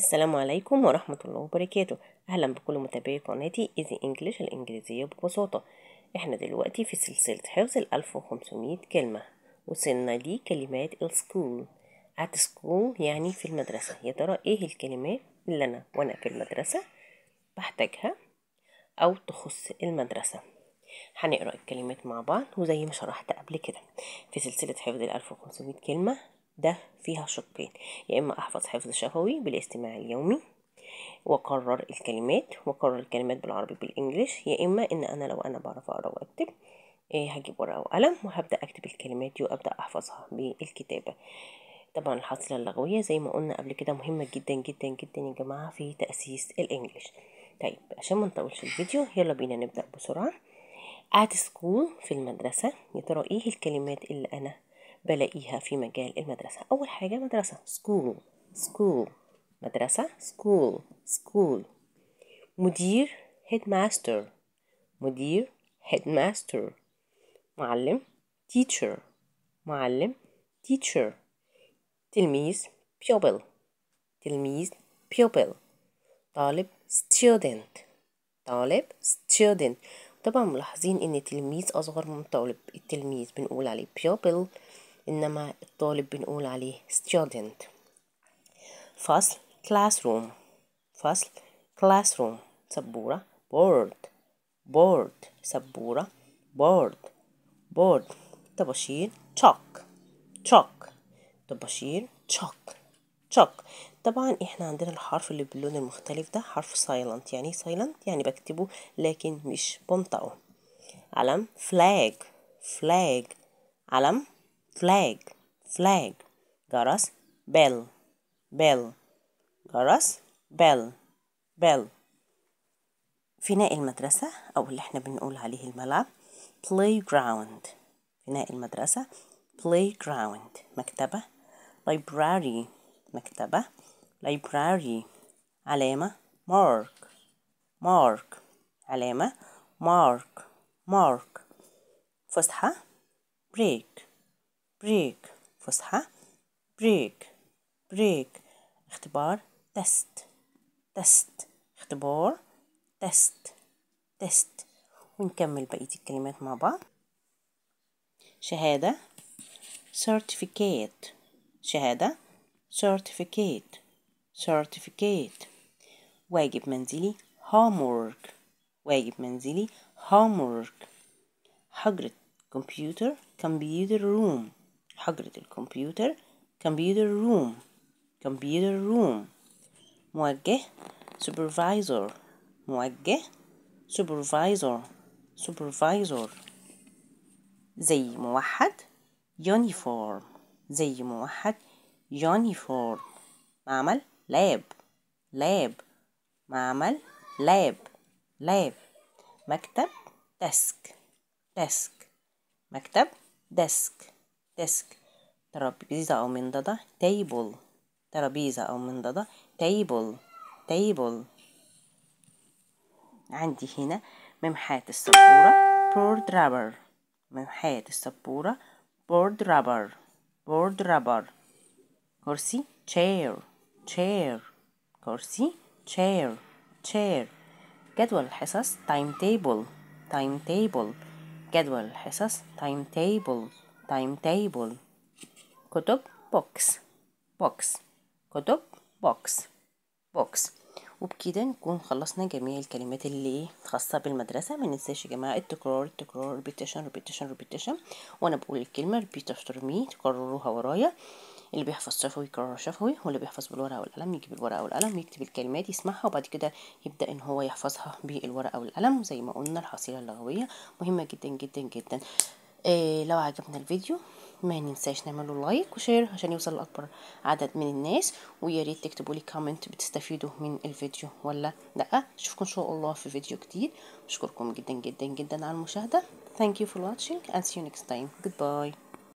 السلام عليكم ورحمة الله وبركاته أهلا بكل متابعي قناتي إيزي إنجليش الإنجليزية ببساطة إحنا دلوقتي في سلسلة حفظ الألف وخمسمية كلمة وصلنا دي كلمات السكول at school يعني في المدرسة يا ترى إيه الكلمات اللي أنا وأنا في المدرسة بحتاجها أو تخص المدرسة هنقرأ الكلمات مع بعض وزي ما شرحت قبل كده في سلسلة حفظ الألف وخمسمية كلمة ده فيها شقين يا إما أحفظ حفظ شفوي بالاستماع اليومي وأقرر الكلمات وأقرر الكلمات بالعربي بالإنجليش يا إما إن أنا لو أنا بعرف أقرأ وأكتب إيه هجيب ورقة وقلم وهبدأ أكتب الكلمات دي وأبدأ أحفظها بالكتابة طبعا الحصيلة اللغوية زي ما قلنا قبل كده مهمة جدا جدا جدا يا جماعة في تأسيس الإنجليش طيب عشان ما نطولش الفيديو يلا بينا نبدأ بسرعة at school في المدرسة يا ترى ايه الكلمات اللي أنا بلاقيها في مجال المدرسة أول حاجة مدرسة school school مدرسة school school مدير headmaster مدير headmaster معلم teacher معلم teacher تلميذ pupil تلميذ pupil طالب student طالب student طبعا ملاحظين ان تلميذ اصغر من طالب التلميذ بنقول عليه pupil إنما الطالب بنقول عليه student فصل classroom فصل classroom سبورة board board سبورة board board طباشير chalk chalk طباشير chalk chalk طبعا احنا عندنا الحرف اللي باللون المختلف ده حرف silent يعني silent يعني بكتبه لكن مش بنطقه علم flag flag علم flag flag جرس bell bell جرس bell bell فناء المدرسة أو اللي احنا بنقول عليه الملعب playground فناء المدرسة playground مكتبة library مكتبة library علامة mark mark علامة mark mark فسحة break بريك فسحة بريك بريك اختبار تست تست اختبار تست تست ونكمل بقية الكلمات مع بعض شهادة certificate شهادة certificate certificate واجب منزلي homework واجب منزلي homework حجرة كمبيوتر computer room حجرة الكمبيوتر كمبيوتر روم كمبيوتر روم موجه supervisor موجه supervisor supervisor زي موحد يونيفورم زي موحد يونيفورم معمل لاب لاب معمل لاب لاب مكتب ديسك ديسك مكتب ديسك desk ترابيزة أو منضدة table ترابيزة أو منضدة table table عندي هنا ممحاة السبورة board rubber ممحاة السبورة board rubber board rubber كرسي chair chair كرسي chair chair جدول الحصص time table time table جدول الحصص time table تايم تيبل كتب بوكس بوكس كتب بوكس بوكس وبكده نكون خلصنا جميع الكلمات اللي خاصة بالمدرسة ما ننساش يا جماعة التكرار التكرار ريبيتيشن ريبيتيشن ريبيتيشن وانا بقول الكلمة ريبيت افتر مي تكرروها ورايا اللي بيحفظ شفوي يكرر شفوي واللي بيحفظ بالورقة والقلم يجيب الورقة والقلم يكتب الكلمات يسمعها وبعد كده يبدأ ان هو يحفظها بالورقة والقلم زي ما قلنا الحصيلة اللغوية مهمة جدا جدا جدا إيه لو عجبنا الفيديو ما ننساش نعملوا لايك وشير عشان يوصل لاكبر عدد من الناس ويا ريت تكتبوا لي كومنت بتستفيدوا من الفيديو ولا لا اشوفكم ان شاء الله في فيديو جديد اشكركم جدا جدا جدا على المشاهده thank you for watching and see you next time goodbye